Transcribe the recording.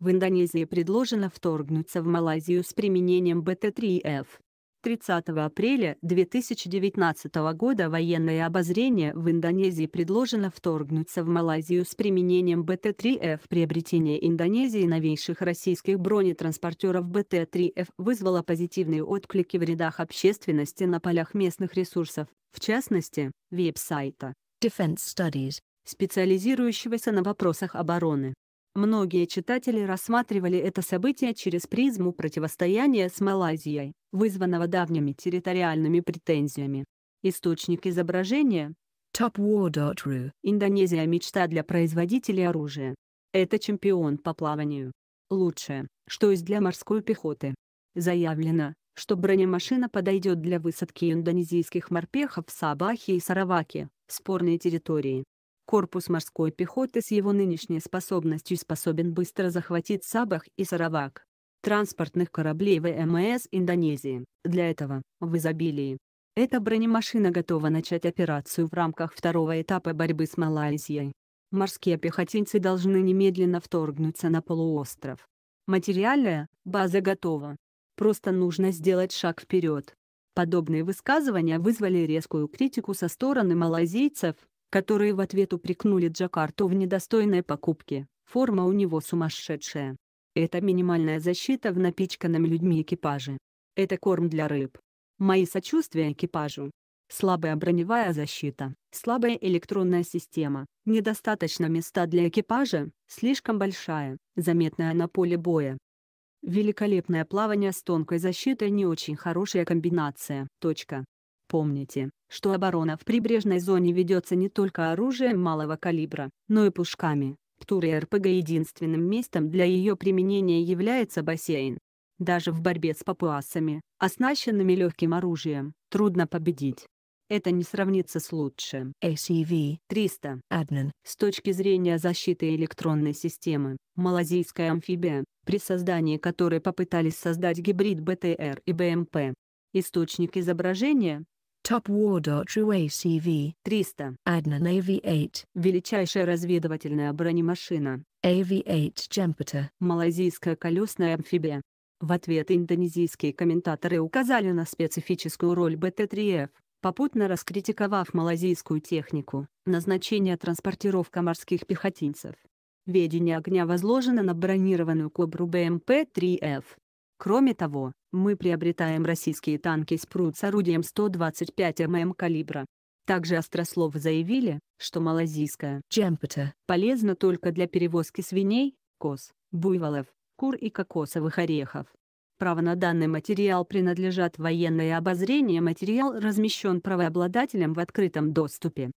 В Индонезии предложено вторгнуться в Малайзию с применением БТ-3Ф. 30 апреля 2019 года военное обозрение в Индонезии предложено вторгнуться в Малайзию с применением БТ-3Ф. Приобретение Индонезии новейших российских бронетранспортеров БТ-3Ф вызвало позитивные отклики в рядах общественности на полях местных ресурсов, в частности, веб-сайта Defense Studies, специализирующегося на вопросах обороны. Многие читатели рассматривали это событие через призму противостояния с Малайзией, вызванного давними территориальными претензиями. Источник изображения topwar.ru. Индонезия – мечта для производителей оружия. Это чемпион по плаванию. Лучшее, что есть для морской пехоты. Заявлено, что бронемашина подойдет для высадки индонезийских морпехов в Сабахе и Сараваке, спорной территории. Корпус морской пехоты с его нынешней способностью способен быстро захватить Сабах и Саравак. Транспортных кораблей ВМС Индонезии, для этого, в изобилии. Эта бронемашина готова начать операцию в рамках второго этапа борьбы с Малайзией. Морские пехотинцы должны немедленно вторгнуться на полуостров. Материальная база готова. Просто нужно сделать шаг вперед. Подобные высказывания вызвали резкую критику со стороны малазийцев, которые в ответ упрекнули Джакарту в недостойной покупке. Форма у него сумасшедшая. Это минимальная защита в напичканном людьми экипаже. Это корм для рыб. Мои сочувствия экипажу. Слабая броневая защита, слабая электронная система, недостаточно места для экипажа, слишком большая, заметная на поле боя. Великолепное плавание с тонкой защитой не очень хорошая комбинация. Точка. Помните, что оборона в прибрежной зоне ведется не только оружием малого калибра, но и пушками. Птуре РПГ единственным местом для ее применения является бассейн. Даже в борьбе с папуасами, оснащенными легким оружием, трудно победить. Это не сравнится с лучшим. ACV 300 Adnan. С точки зрения защиты электронной системы, малазийская амфибия, при создании которой попытались создать гибрид БТР и БМП. Источник изображения Top War Wardatru ACV 300. Adnan AV-8. Величайшая разведывательная бронемашина. AV-8 Jemputer. Малайзийская колесная амфибия. В ответ индонезийские комментаторы указали на специфическую роль БТ-3Ф, попутно раскритиковав малазийскую технику, назначение транспортировка морских пехотинцев. Ведение огня возложено на бронированную кобру БМП-3Ф. Кроме того, мы приобретаем российские танки «Спрут» с орудием 125 мм калибра. Также Острослов заявили, что малазийская «Джемпета» полезна только для перевозки свиней, коз, буйволов, кур и кокосовых орехов. Право на данный материал принадлежат военное обозрение материал размещен правообладателем в открытом доступе.